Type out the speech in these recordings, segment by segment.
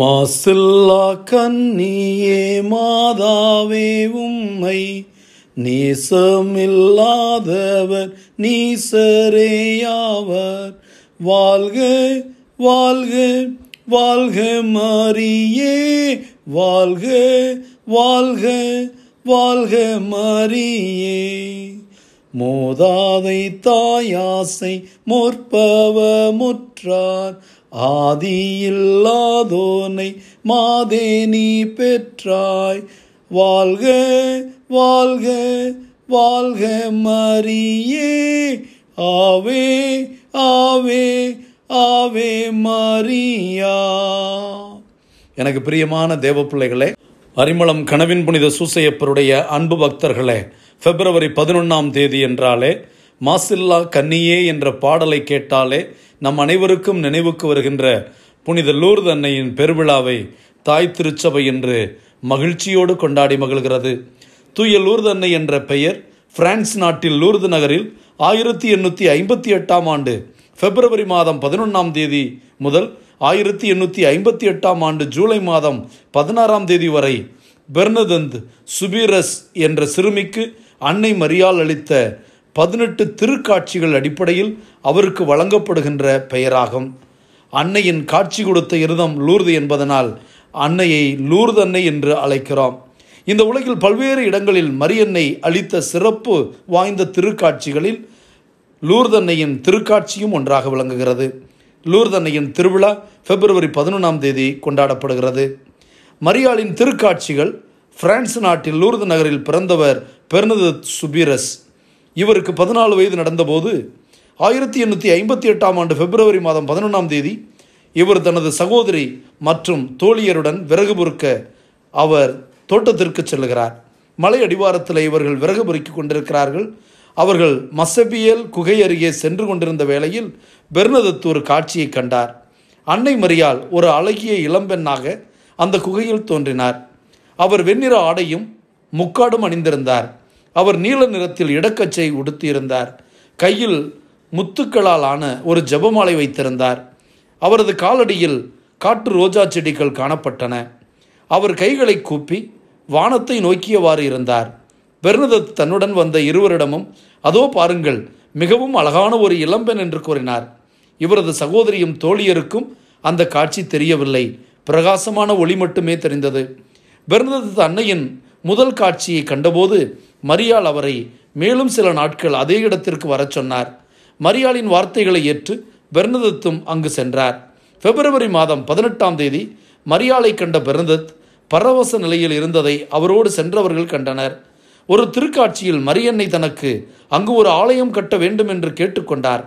மாசில்லா கன்னியே மாதாவே உம்மை நேசமில்லாதவர் நீசரேயாவர் வாழ்க வாழ்க வாழ்க மாறியே வாழ்க வாழ்க வாழ்க மாறியே மோதாதை தாயாசை முற்பவ முற்றார் ஆதியில்லாதோனை மாதே நீ பெற்றாய் வாழ்க வாழ்க வாழ்க மரியே ஆவே ஆவே ஆவே மரியா எனக்கு பிரியமான தேவ பிள்ளைகளே அரிமளம் கனவின் புனித சூசையப்பருடைய அன்பு பக்தர்களே பிப்ரவரி பதினொன்றாம் தேதி என்றாலே மாசில்லா கன்னியே என்ற பாடலை கேட்டாலே நம் அனைவருக்கும் நினைவுக்கு வருகின்ற புனித லூர்து அன்னையின் பெருவிழாவை தாய் திருச்சபை என்று மகிழ்ச்சியோடு கொண்டாடி மகிழ்கிறது தூய லூர்து அன்னை என்ற பெயர் பிரான்ஸ் நாட்டில் லூர்து நகரில் ஆயிரத்தி எண்ணூற்றி ஐம்பத்தி எட்டாம் ஆண்டு பிப்ரவரி மாதம் பதினொன்றாம் தேதி முதல் ஆயிரத்தி எண்ணூற்றி ஐம்பத்தி எட்டாம் ஆண்டு ஜூலை மாதம் பதினாறாம் தேதி வரை பெர்னதந்த் சுபீரஸ் என்ற சிறுமிக்கு அன்னை மரியால் அளித்த பதினெட்டு திருக்காட்சிகள் அடிப்படையில் அவருக்கு வழங்கப்படுகின்ற பெயராகும் அன்னையின் காட்சி கொடுத்த இருதம் லூர்து என்பதனால் அன்னையை லூர்தன்னை என்று அழைக்கிறோம் இந்த உலகில் பல்வேறு இடங்களில் மரியன்னை அளித்த சிறப்பு வாய்ந்த திருக்காட்சிகளில் லூர்தன்னையின் திருக்காட்சியும் ஒன்றாக விளங்குகிறது லூர்தன்னையின் திருவிழா பிப்ரவரி பதினொன்றாம் தேதி கொண்டாடப்படுகிறது மரியாளின் திருக்காட்சிகள் பிரான்ஸ் நாட்டில் லூர்து நகரில் பிறந்தவர் பெர்னது சுபீரஸ் இவருக்கு பதினாலு வயது நடந்தபோது ஆயிரத்தி எண்ணூற்றி ஐம்பத்தி எட்டாம் ஆண்டு பிப்ரவரி மாதம் பதினொன்றாம் தேதி இவர் தனது சகோதரி மற்றும் தோழியருடன் விறகு பொறுக்க அவர் தோட்டத்திற்கு செல்லுகிறார் மலை அடிவாரத்தில் இவர்கள் விறகு பொறுக்கி கொண்டிருக்கிறார்கள் அவர்கள் மசபியல் குகை அருகே சென்று கொண்டிருந்த வேளையில் பெர்னதத்து ஒரு காட்சியை கண்டார் அன்னை மரியால் ஒரு அழகிய இளம்பெண்ணாக அந்த குகையில் தோன்றினார் அவர் வெண்ணிற ஆடையும் முக்காடும் அணிந்திருந்தார் அவர் நீல நிறத்தில் இடக்கச்சை உடுத்தியிருந்தார் கையில் முத்துக்களால் ஆன ஒரு ஜபமாலை வைத்திருந்தார் அவரது காலடியில் காற்று ரோஜா செடிகள் காணப்பட்டன அவர் கைகளை கூப்பி வானத்தை நோக்கியவாறு இருந்தார் பெர்னதத் தன்னுடன் வந்த இருவரிடமும் அதோ பாருங்கள் மிகவும் அழகான ஒரு இளம்பெண் என்று கூறினார் இவரது சகோதரியும் தோழியருக்கும் அந்த காட்சி தெரியவில்லை பிரகாசமான ஒளி மட்டுமே தெரிந்தது பெர்னதத் அன்னையின் முதல் காட்சியை கண்டபோது மரியாள் அவரை மேலும் சில நாட்கள் அதே இடத்திற்கு வரச் சொன்னார் மரியாளின் வார்த்தைகளை ஏற்று பெர்னதத்தும் அங்கு சென்றார் பிப்ரவரி மாதம் பதினெட்டாம் தேதி மரியாளை கண்ட பெர்னதத் பரவச நிலையில் இருந்ததை அவரோடு சென்றவர்கள் கண்டனர் ஒரு திருக்காட்சியில் மரியன்னை தனக்கு அங்கு ஒரு ஆலயம் கட்ட வேண்டும் என்று கேட்டுக்கொண்டார்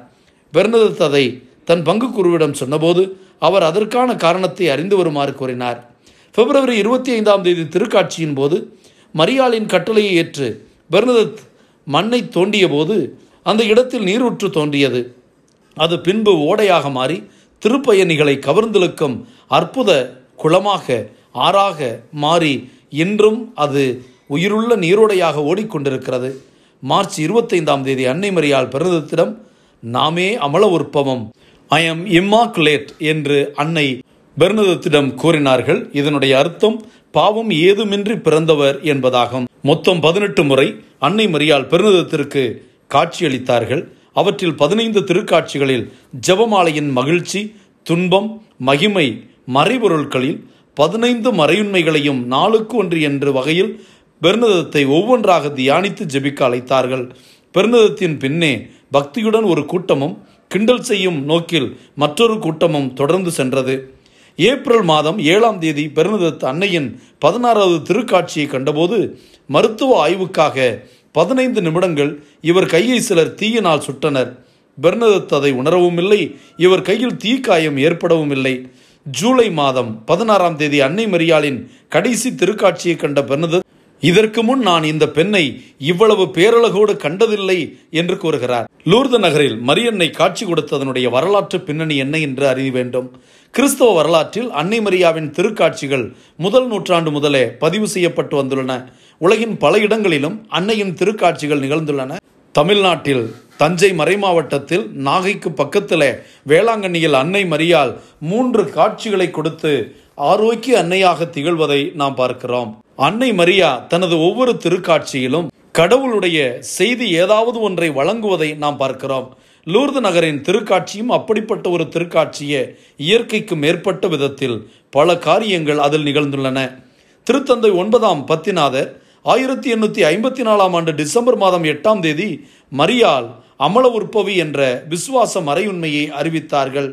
பெர்னதத் அதை தன் பங்கு குருவிடம் சொன்னபோது அவர் அதற்கான காரணத்தை அறிந்து வருமாறு கூறினார் பிப்ரவரி இருபத்தி ஐந்தாம் தேதி திருக்காட்சியின் போது மரியாளின் கட்டளையை ஏற்று பெர்னதத் மண்ணை தோண்டிய போது அந்த இடத்தில் நீரூற்று தோன்றியது அது பின்பு ஓடையாக மாறி திருப்பயணிகளை கவர்ந்திழுக்கும் அற்புத குளமாக ஆறாக மாறி இன்றும் அது உயிருள்ள நீரோடையாக ஓடிக்கொண்டிருக்கிறது மார்ச் இருபத்தைந்தாம் தேதி அன்னை மரியால் பிறந்ததிடம் நாமே அமல உற்பவம் ஐ எம் இம்மாக்குலேட் என்று அன்னை பெர்னதத்திடம் கூறினார்கள் இதனுடைய அர்த்தம் பாவம் ஏதுமின்றி பிறந்தவர் என்பதாகும் மொத்தம் பதினெட்டு முறை அன்னை மரியால் பெருநிதத்திற்கு காட்சியளித்தார்கள் அவற்றில் பதினைந்து திருக்காட்சிகளில் ஜபமாலையின் மகிழ்ச்சி துன்பம் மகிமை மறைபொருட்களில் பதினைந்து மறையுண்மைகளையும் நாளுக்கு ஒன்று என்ற வகையில் பெருநதத்தை ஒவ்வொன்றாக தியானித்து ஜெபிக்க அழைத்தார்கள் பெருநதத்தின் பின்னே பக்தியுடன் ஒரு கூட்டமும் கிண்டல் செய்யும் நோக்கில் மற்றொரு கூட்டமும் தொடர்ந்து சென்றது ஏப்ரல் மாதம் ஏழாம் தேதி பெருநதத் அன்னையின் பதினாறாவது திருக்காட்சியை கண்டபோது மருத்துவ ஆய்வுக்காக பதினைந்து நிமிடங்கள் இவர் கையை சிலர் தீயினால் சுட்டனர் பெர்னதத் அதை உணரவும் இல்லை இவர் கையில் தீக்காயம் ஏற்படவும் இல்லை ஜூலை மாதம் பதினாறாம் தேதி அன்னை மரியாளின் கடைசி திருக்காட்சியை கண்ட பெர்னதத் இதற்கு முன் நான் இந்த பெண்ணை இவ்வளவு பேரழகோடு கண்டதில்லை என்று கூறுகிறார் லூர்து நகரில் மரியன்னை காட்சி கொடுத்ததனுடைய வரலாற்று பின்னணி என்ன என்று அறிய வேண்டும் கிறிஸ்தவ வரலாற்றில் அன்னை மரியாவின் திருக்காட்சிகள் முதல் நூற்றாண்டு முதலே பதிவு செய்யப்பட்டு வந்துள்ளன உலகின் பல இடங்களிலும் அன்னையின் திருக்காட்சிகள் நிகழ்ந்துள்ளன தமிழ்நாட்டில் தஞ்சை மறை மாவட்டத்தில் நாகைக்கு பக்கத்தில் வேளாங்கண்ணியில் அன்னை மரியால் மூன்று காட்சிகளை கொடுத்து ஆரோக்கிய அன்னையாக திகழ்வதை நாம் பார்க்கிறோம் அன்னை மரியா தனது ஒவ்வொரு திருக்காட்சியிலும் கடவுளுடைய செய்தி ஏதாவது ஒன்றை வழங்குவதை நாம் பார்க்கிறோம் லூர்து நகரின் திருக்காட்சியும் அப்படிப்பட்ட ஒரு திருக்காட்சியை இயற்கைக்கு மேற்பட்ட விதத்தில் பல காரியங்கள் அதில் நிகழ்ந்துள்ளன திருத்தந்தை ஒன்பதாம் பத்திநாதர் ஆயிரத்தி எண்ணூற்றி ஐம்பத்தி நாலாம் ஆண்டு டிசம்பர் மாதம் எட்டாம் தேதி மரியால் அமல உற்பவி என்ற விசுவாச மறையுண்மையை அறிவித்தார்கள்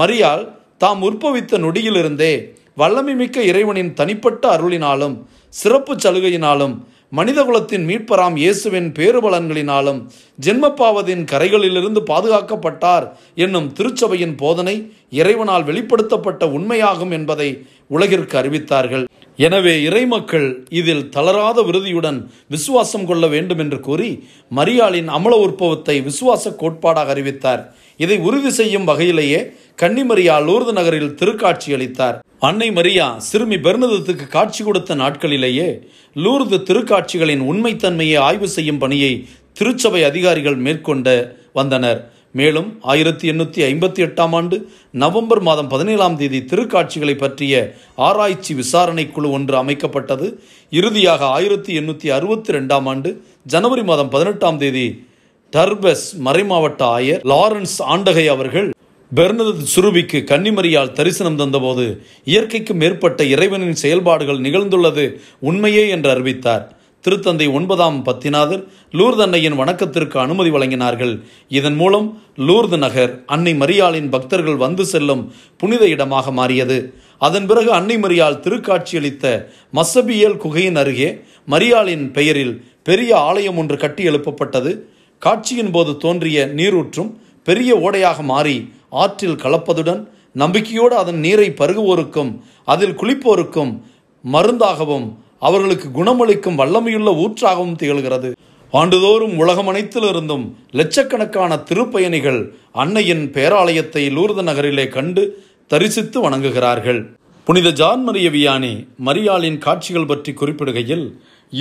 மரியால் தாம் உற்பவித்த நொடியிலிருந்தே வல்லமை மிக்க இறைவனின் தனிப்பட்ட அருளினாலும் சிறப்பு சலுகையினாலும் மனிதகுலத்தின் மீட்பராம் இயேசுவின் பேருபலன்களினாலும் ஜென்மப்பாவதின் கரைகளிலிருந்து பாதுகாக்கப்பட்டார் என்னும் திருச்சபையின் போதனை இறைவனால் வெளிப்படுத்தப்பட்ட உண்மையாகும் என்பதை உலகிற்கு அறிவித்தார்கள் எனவே இறைமக்கள் இதில் தளராத விருதியுடன் விசுவாசம் கொள்ள வேண்டும் என்று கூறி மரியாளின் அமல உற்பவத்தை விசுவாச கோட்பாடாக அறிவித்தார் இதை உறுதி செய்யும் வகையிலேயே கன்னிமரியா லூர்து நகரில் திருக்காட்சி அளித்தார் அன்னை மரியா சிறுமி பெர்னதத்துக்கு காட்சி கொடுத்த நாட்களிலேயே லூர்து திருக்காட்சிகளின் உண்மைத்தன்மையை ஆய்வு செய்யும் பணியை திருச்சபை அதிகாரிகள் மேற்கொண்ட வந்தனர் மேலும் ஆயிரத்தி எண்ணூற்றி ஐம்பத்தி எட்டாம் ஆண்டு நவம்பர் மாதம் பதினேழாம் தேதி திருக்காட்சிகளை பற்றிய ஆராய்ச்சி விசாரணை குழு ஒன்று அமைக்கப்பட்டது இறுதியாக ஆயிரத்தி எண்ணூற்றி அறுபத்தி ரெண்டாம் ஆண்டு ஜனவரி மாதம் பதினெட்டாம் தேதி டர்பஸ் மறைமாவட்ட ஆயர் லாரன்ஸ் ஆண்டகை அவர்கள் பெர்னது சுருபிக்கு கன்னிமரியால் தரிசனம் தந்தபோது இயற்கைக்கு மேற்பட்ட இறைவனின் செயல்பாடுகள் நிகழ்ந்துள்ளது உண்மையே என்று அறிவித்தார் திருத்தந்தை ஒன்பதாம் பத்திநாதர் லூர்து அன்னையின் வணக்கத்திற்கு அனுமதி வழங்கினார்கள் இதன் மூலம் லூர்து நகர் அன்னை மரியாளின் பக்தர்கள் வந்து செல்லும் புனித இடமாக மாறியது அதன் பிறகு அன்னை மரியாள் திருக்காட்சியளித்த மசபியல் குகையின் அருகே மரியாளின் பெயரில் பெரிய ஆலயம் ஒன்று கட்டி எழுப்பப்பட்டது காட்சியின் போது தோன்றிய நீரூற்றும் பெரிய ஓடையாக மாறி ஆற்றில் கலப்பதுடன் நம்பிக்கையோடு அதன் நீரை பருகுவோருக்கும் அதில் குளிப்போருக்கும் மருந்தாகவும் அவர்களுக்கு குணமளிக்கும் வல்லமையுள்ள ஊற்றாகவும் திகழ்கிறது ஆண்டுதோறும் உலகம் அனைத்திலிருந்தும் லட்சக்கணக்கான திருப்பயணிகள் அன்னையின் பேராலயத்தை லூர்த நகரிலே கண்டு தரிசித்து வணங்குகிறார்கள் புனித ஜான் மரிய வியானி மரியாளின் காட்சிகள் பற்றி குறிப்பிடுகையில்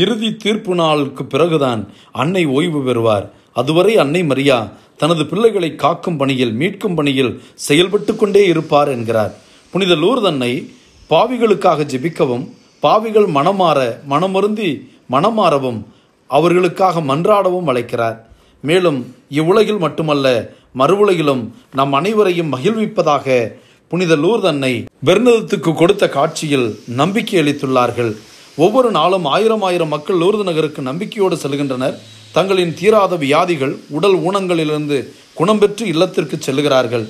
இறுதி தீர்ப்பு நாளுக்கு பிறகுதான் அன்னை ஓய்வு பெறுவார் அதுவரை அன்னை மரியா தனது பிள்ளைகளை காக்கும் பணியில் மீட்கும் பணியில் செயல்பட்டு கொண்டே இருப்பார் என்கிறார் புனித லூர்தன்னை பாவிகளுக்காக ஜெபிக்கவும் பாவிகள் மனமாற மனமருந்தி மனமாறவும் அவர்களுக்காக மன்றாடவும் அழைக்கிறார் மேலும் இவ்வுலகில் மட்டுமல்ல மறுவுலகிலும் நம் அனைவரையும் மகிழ்விப்பதாக புனித லூர்தன்னை பெர்னதத்துக்கு கொடுத்த காட்சியில் நம்பிக்கை அளித்துள்ளார்கள் ஒவ்வொரு நாளும் ஆயிரம் ஆயிரம் மக்கள் லூர்து நகருக்கு நம்பிக்கையோடு செல்கின்றனர் தங்களின் தீராத வியாதிகள் உடல் ஊனங்களிலிருந்து குணம் பெற்று இல்லத்திற்கு செல்லுகிறார்கள்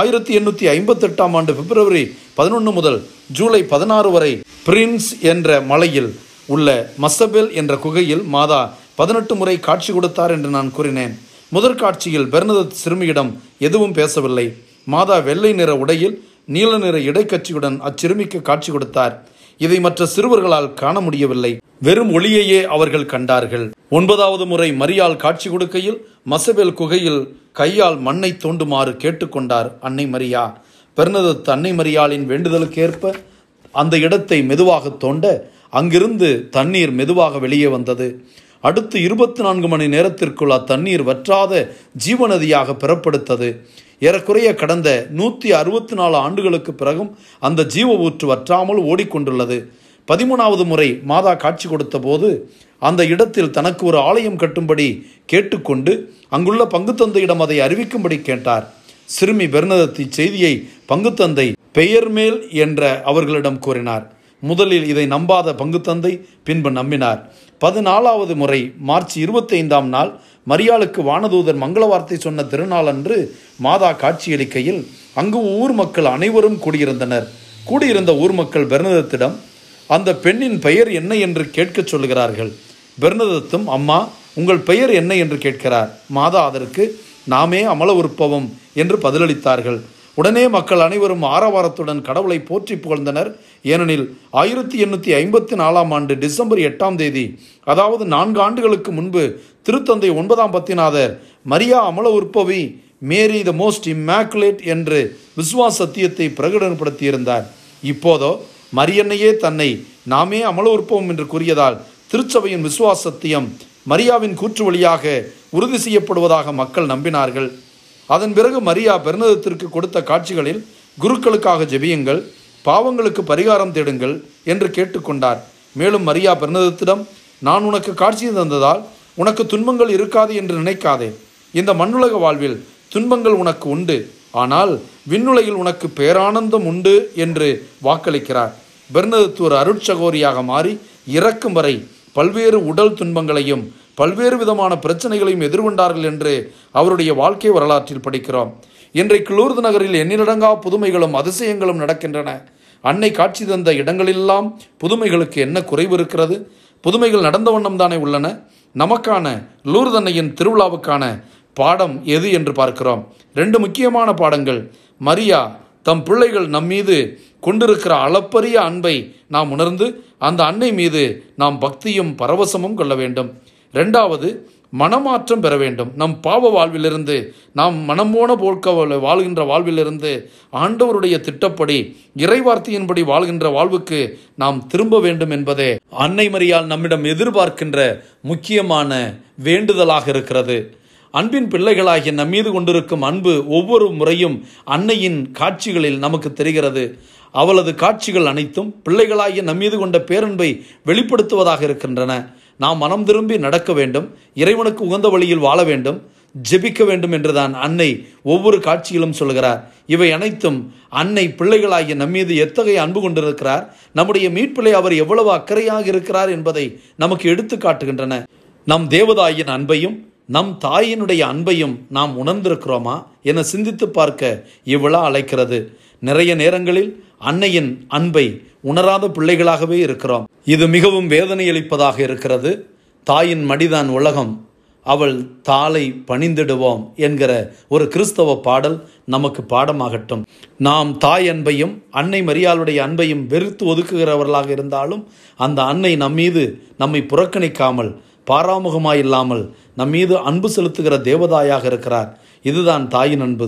ஆயிரத்தி எண்ணூற்றி ஐம்பத்தெட்டாம் ஆண்டு பிப்ரவரி பதினொன்று முதல் ஜூலை பதினாறு வரை பிரின்ஸ் என்ற மலையில் உள்ள மசபெல் என்ற குகையில் மாதா பதினெட்டு முறை காட்சி கொடுத்தார் என்று நான் கூறினேன் முதற் காட்சியில் பெர்னதத் சிறுமியிடம் எதுவும் பேசவில்லை மாதா வெள்ளை நிற உடையில் நீல நிற இடைக்கட்சியுடன் அச்சிறுமிக்கு காட்சி கொடுத்தார் இதை மற்ற சிறுவர்களால் காண முடியவில்லை வெறும் ஒளியையே அவர்கள் கண்டார்கள் ஒன்பதாவது முறை மரியால் காட்சி கொடுக்கையில் மசபேல் குகையில் கையால் மண்ணை தோண்டுமாறு கேட்டுக்கொண்டார் அன்னை மரியா பெருநதத் அன்னை மரியாளின் வேண்டுதலுக்கேற்ப அந்த இடத்தை மெதுவாக தோண்ட அங்கிருந்து தண்ணீர் மெதுவாக வெளியே வந்தது அடுத்து இருபத்தி நான்கு மணி நேரத்திற்குள் அத்தண்ணீர் வற்றாத ஜீவநதியாக பெறப்படுத்தது ஏறக்குறைய கடந்த நூற்றி அறுபத்தி நாலு ஆண்டுகளுக்கு பிறகும் அந்த ஜீவ ஊற்று வற்றாமல் ஓடிக்கொண்டுள்ளது பதிமூணாவது முறை மாதா காட்சி கொடுத்த போது அந்த இடத்தில் தனக்கு ஒரு ஆலயம் கட்டும்படி கேட்டுக்கொண்டு அங்குள்ள பங்குத்தந்தையிடம் அதை அறிவிக்கும்படி கேட்டார் சிறுமி பெர்னதத்தி செய்தியை பங்குத்தந்தை பெயர் மேல் என்ற அவர்களிடம் கூறினார் முதலில் இதை நம்பாத பங்குத்தந்தை பின்பு நம்பினார் பதினாலாவது முறை மார்ச் இருபத்தைந்தாம் நாள் மரியாளுக்கு வானதூதர் மங்கள வார்த்தை சொன்ன திருநாள் அன்று மாதா காட்சியளிக்கையில் அங்கு ஊர் மக்கள் அனைவரும் கூடியிருந்தனர் கூடியிருந்த ஊர் மக்கள் பெர்னதத்திடம் அந்த பெண்ணின் பெயர் என்ன என்று கேட்கச் சொல்கிறார்கள் பெர்னதத்தும் அம்மா உங்கள் பெயர் என்ன என்று கேட்கிறார் மாதா அதற்கு நாமே அமல உற்பவம் என்று பதிலளித்தார்கள் உடனே மக்கள் அனைவரும் ஆரவாரத்துடன் கடவுளை போற்றி புகழ்ந்தனர் ஏனெனில் ஆயிரத்தி எண்ணூற்றி ஐம்பத்தி நாலாம் ஆண்டு டிசம்பர் எட்டாம் தேதி அதாவது நான்கு ஆண்டுகளுக்கு முன்பு திருத்தந்தை ஒன்பதாம் பத்திநாதர் மரியா அமல உற்பவி மேரி த மோஸ்ட் இம்மேக்குலேட் என்று விஸ்வா சத்தியத்தை பிரகடனப்படுத்தியிருந்தார் இப்போதோ மரியன்னையே தன்னை நாமே அமல உற்பவம் என்று கூறியதால் திருச்சபையின் விஸ்வாசத்தியம் மரியாவின் கூற்று வழியாக உறுதி செய்யப்படுவதாக மக்கள் நம்பினார்கள் அதன் பிறகு மரியா பெருநதத்திற்கு கொடுத்த காட்சிகளில் குருக்களுக்காக ஜெபியுங்கள் பாவங்களுக்கு பரிகாரம் தேடுங்கள் என்று கேட்டுக்கொண்டார் மேலும் மரியா பெருநதத்திடம் நான் உனக்கு காட்சி தந்ததால் உனக்கு துன்பங்கள் இருக்காது என்று நினைக்காதே இந்த மண்ணுலக வாழ்வில் துன்பங்கள் உனக்கு உண்டு ஆனால் விண்ணுலையில் உனக்கு பேரானந்தம் உண்டு என்று வாக்களிக்கிறார் பெர்னதத்து ஒரு அருட்சகோரியாக மாறி இறக்கும் வரை பல்வேறு உடல் துன்பங்களையும் பல்வேறு விதமான பிரச்சனைகளையும் எதிர்கொண்டார்கள் என்று அவருடைய வாழ்க்கை வரலாற்றில் படிக்கிறோம் இன்றைக்கு லூர்து நகரில் எண்ணிலடங்கா புதுமைகளும் அதிசயங்களும் நடக்கின்றன அன்னை காட்சி தந்த இடங்களெல்லாம் புதுமைகளுக்கு என்ன குறைவு இருக்கிறது புதுமைகள் நடந்த வண்ணம் தானே உள்ளன நமக்கான லூர்தன்னையின் திருவிழாவுக்கான பாடம் எது என்று பார்க்கிறோம் ரெண்டு முக்கியமான பாடங்கள் மரியா தம் பிள்ளைகள் நம்மீது கொண்டிருக்கிற அளப்பரிய அன்பை நாம் உணர்ந்து அந்த அன்னை மீது நாம் பக்தியும் பரவசமும் கொள்ள வேண்டும் ரெண்டாவது மனமாற்றம் பெற வேண்டும் நம் பாவ வாழ்விலிருந்து நாம் மனம் போன போக்க வாழ்கின்ற வாழ்விலிருந்து ஆண்டவருடைய திட்டப்படி இறைவார்த்தையின்படி வாழ்கின்ற வாழ்வுக்கு நாம் திரும்ப வேண்டும் என்பதே அன்னை மரியால் நம்மிடம் எதிர்பார்க்கின்ற முக்கியமான வேண்டுதலாக இருக்கிறது அன்பின் பிள்ளைகளாகிய நம் மீது கொண்டிருக்கும் அன்பு ஒவ்வொரு முறையும் அன்னையின் காட்சிகளில் நமக்கு தெரிகிறது அவளது காட்சிகள் அனைத்தும் பிள்ளைகளாகிய நம் மீது கொண்ட பேரன்பை வெளிப்படுத்துவதாக இருக்கின்றன நாம் மனம் திரும்பி நடக்க வேண்டும் இறைவனுக்கு உகந்த வழியில் வாழ வேண்டும் ஜெபிக்க வேண்டும் என்றுதான் அன்னை ஒவ்வொரு காட்சியிலும் சொல்கிறார் இவை அனைத்தும் அன்னை பிள்ளைகளாகிய நம்மீது எத்தகைய அன்பு கொண்டிருக்கிறார் நம்முடைய மீட்பிலை அவர் எவ்வளவு அக்கறையாக இருக்கிறார் என்பதை நமக்கு எடுத்து காட்டுகின்றன நம் தேவதாயின் அன்பையும் நம் தாயினுடைய அன்பையும் நாம் உணர்ந்திருக்கிறோமா என சிந்தித்து பார்க்க இவ்விழா அழைக்கிறது நிறைய நேரங்களில் அன்னையின் அன்பை உணராத பிள்ளைகளாகவே இருக்கிறோம் இது மிகவும் வேதனையளிப்பதாக இருக்கிறது தாயின் மடிதான் உலகம் அவள் தாளை பணிந்திடுவோம் என்கிற ஒரு கிறிஸ்தவ பாடல் நமக்கு பாடமாகட்டும் நாம் தாய் அன்பையும் அன்னை மரியாளுடைய அன்பையும் வெறுத்து ஒதுக்குகிறவர்களாக இருந்தாலும் அந்த அன்னை நம்மீது நம்மை புறக்கணிக்காமல் பாராமுகமாய் இல்லாமல் நம் மீது அன்பு செலுத்துகிற தேவதாயாக இருக்கிறார் இதுதான் தாயின் அன்பு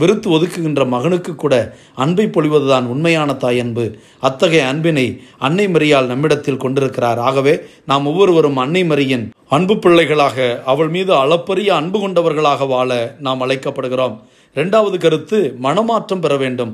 விருத்து ஒதுக்குகின்ற மகனுக்கு கூட அன்பை பொழிவதுதான் உண்மையான தாய் அன்பு அத்தகைய அன்பினை அன்னை மரியால் நம்மிடத்தில் கொண்டிருக்கிறார் ஆகவே நாம் ஒவ்வொருவரும் அன்னை மரியின் அன்பு பிள்ளைகளாக அவள் மீது அளப்பரிய அன்பு கொண்டவர்களாக வாழ நாம் அழைக்கப்படுகிறோம் இரண்டாவது கருத்து மனமாற்றம் பெற வேண்டும்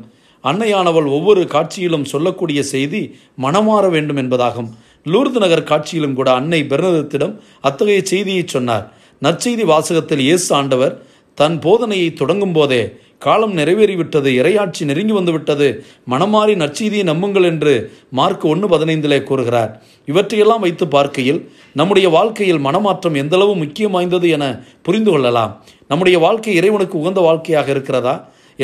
அன்னையானவள் ஒவ்வொரு காட்சியிலும் சொல்லக்கூடிய செய்தி மனமாற வேண்டும் என்பதாகும் லூர்து நகர் காட்சியிலும் கூட அன்னை பெர்னதத்திடம் அத்தகைய செய்தியை சொன்னார் நற்செய்தி வாசகத்தில் இயேசு ஆண்டவர் தன் போதனையை தொடங்கும் போதே காலம் நிறைவேறிவிட்டது இரையாட்சி நெருங்கி வந்துவிட்டது மனமாறி நற்செய்தியை நம்புங்கள் என்று மார்க் ஒன்று பதினைந்திலே கூறுகிறார் இவற்றையெல்லாம் வைத்து பார்க்கையில் நம்முடைய வாழ்க்கையில் மனமாற்றம் எந்தளவு முக்கியம் வாய்ந்தது என புரிந்து கொள்ளலாம் நம்முடைய வாழ்க்கை இறைவனுக்கு உகந்த வாழ்க்கையாக இருக்கிறதா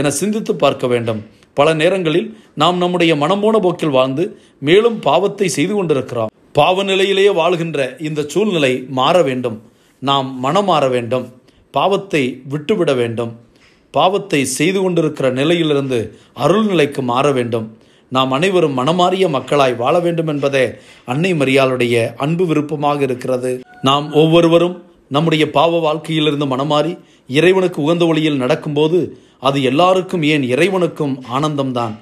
என சிந்தித்து பார்க்க வேண்டும் பல நேரங்களில் நாம் நம்முடைய மனமோன போக்கில் வாழ்ந்து மேலும் பாவத்தை செய்து கொண்டிருக்கிறோம் பாவநிலையிலேயே வாழ்கின்ற இந்த சூழ்நிலை மாற வேண்டும் நாம் மனம் மாற வேண்டும் பாவத்தை விட்டுவிட வேண்டும் பாவத்தை செய்து கொண்டிருக்கிற நிலையிலிருந்து அருள் நிலைக்கு மாற வேண்டும் நாம் அனைவரும் மனமாறிய மக்களாய் வாழ வேண்டும் என்பதே அன்னை மரியாளுடைய அன்பு விருப்பமாக இருக்கிறது நாம் ஒவ்வொருவரும் நம்முடைய பாவ வாழ்க்கையிலிருந்து மனமாறி இறைவனுக்கு உகந்த ஒளியில் நடக்கும்போது அது எல்லாருக்கும் ஏன் இறைவனுக்கும் ஆனந்தம்தான்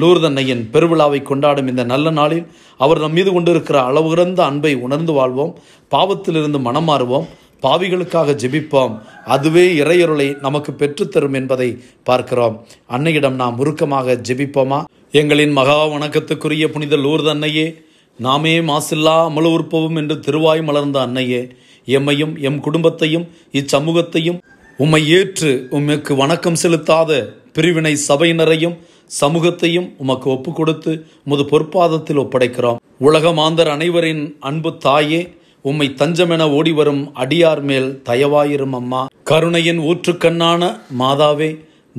லூர்தன்னையின் பெருவிழாவை கொண்டாடும் இந்த நல்ல நாளில் அவர் நம் மீது கொண்டிருக்கிற அளவுகிறந்த அன்பை உணர்ந்து வாழ்வோம் பாவத்திலிருந்து மனம் மாறுவோம் பாவிகளுக்காக ஜெபிப்போம் அதுவே இறையருளை நமக்கு பெற்றுத்தரும் என்பதை பார்க்கிறோம் அன்னையிடம் நாம் முருக்கமாக ஜெபிப்போமா எங்களின் மகா வணக்கத்துக்குரிய புனித லூர்த அன்னையே நாமே மாசில்லா அமலூர்ப்பவும் என்று திருவாய் மலர்ந்த அன்னையே எம்மையும் எம் குடும்பத்தையும் இச்சமூகத்தையும் உம்மை ஏற்று உம்மைக்கு வணக்கம் செலுத்தாத பிரிவினை சபையினரையும் சமூகத்தையும் உமக்கு ஒப்பு கொடுத்து உமது பொற்பாதத்தில் ஒப்படைக்கிறோம் உலகமாந்தர் அனைவரின் அன்பு தாயே உம்மை தஞ்சமென ஓடிவரும் அடியார் மேல் தயவாயிரும் அம்மா கருணையின் ஊற்றுக்கண்ணான மாதாவே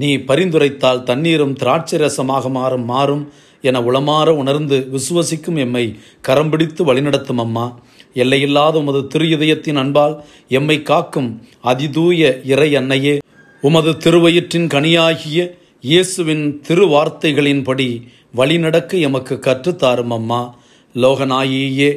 நீ பரிந்துரைத்தால் தண்ணீரும் திராட்சை ரசமாக மாறும் மாறும் என உளமாற உணர்ந்து விசுவசிக்கும் எம்மை கரம் பிடித்து வழிநடத்தும் அம்மா எல்லையில்லாத உமது திரு இதயத்தின் அன்பால் எம்மை காக்கும் அதிதூய இறை அன்னையே உமது திருவயிற்றின் கனியாகிய இயேசுவின் திருவார்த்தைகளின்படி வழிநடக்க எமக்கு கற்றுத்தாரும் அம்மா லோகநாயியே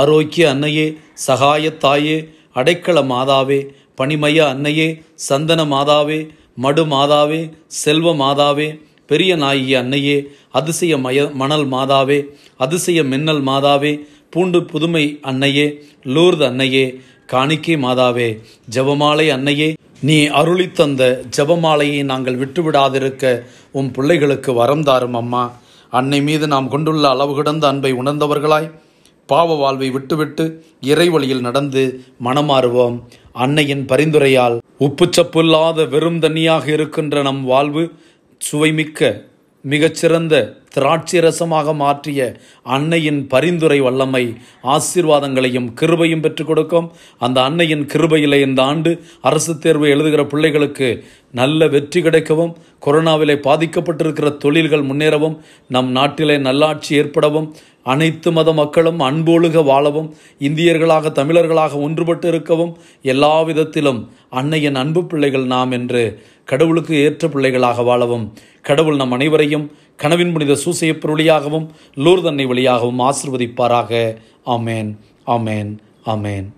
ஆரோக்கிய அன்னையே சகாயத்தாயே அடைக்கல மாதாவே பணிமய அன்னையே சந்தன மாதாவே மடு மாதாவே செல்வ மாதாவே பெரிய நாயகி அன்னையே அதிசய மய மணல் மாதாவே அதிசய மின்னல் மாதாவே பூண்டு புதுமை அன்னையே லூர்து அன்னையே காணிக்கை மாதாவே ஜபமாலை அன்னையே நீ அருளி தந்த ஜபமாலையை நாங்கள் விட்டுவிடாதிருக்க உன் பிள்ளைகளுக்கு வரம் தாரும் அம்மா அன்னை மீது நாம் கொண்டுள்ள அளவு கிடந்த அன்பை உணர்ந்தவர்களாய் பாவ வாழ்வை விட்டுவிட்டு இறைவழியில் நடந்து மனமாறுவோம் அன்னையின் பரிந்துரையால் உப்புச்சப்பு இல்லாத வெறும் தண்ணியாக இருக்கின்ற நம் வாழ்வு சுவைமிக்க மிகச்சிறந்த திராட்சை ரசமாக மாற்றிய அன்னையின் பரிந்துரை வல்லமை ஆசீர்வாதங்களையும் கிருபையும் பெற்றுக் கொடுக்கும் அந்த அன்னையின் கிருபையில் இந்த ஆண்டு அரசு தேர்வு எழுதுகிற பிள்ளைகளுக்கு நல்ல வெற்றி கிடைக்கவும் கொரோனாவிலே பாதிக்கப்பட்டிருக்கிற தொழில்கள் முன்னேறவும் நம் நாட்டிலே நல்லாட்சி ஏற்படவும் அனைத்து மத மக்களும் அன்பொழுக வாழவும் இந்தியர்களாக தமிழர்களாக ஒன்றுபட்டு இருக்கவும் எல்லா விதத்திலும் அன்னையின் அன்பு பிள்ளைகள் நாம் என்று கடவுளுக்கு ஏற்ற பிள்ளைகளாக வாழவும் கடவுள் நம் அனைவரையும் கனவின் புனித சூசையப்பர் வழியாகவும் லூர்தன்னை வழியாகவும் ஆசிர்வதிப்பாராக ஆமேன் ஆமேன் ஆமேன்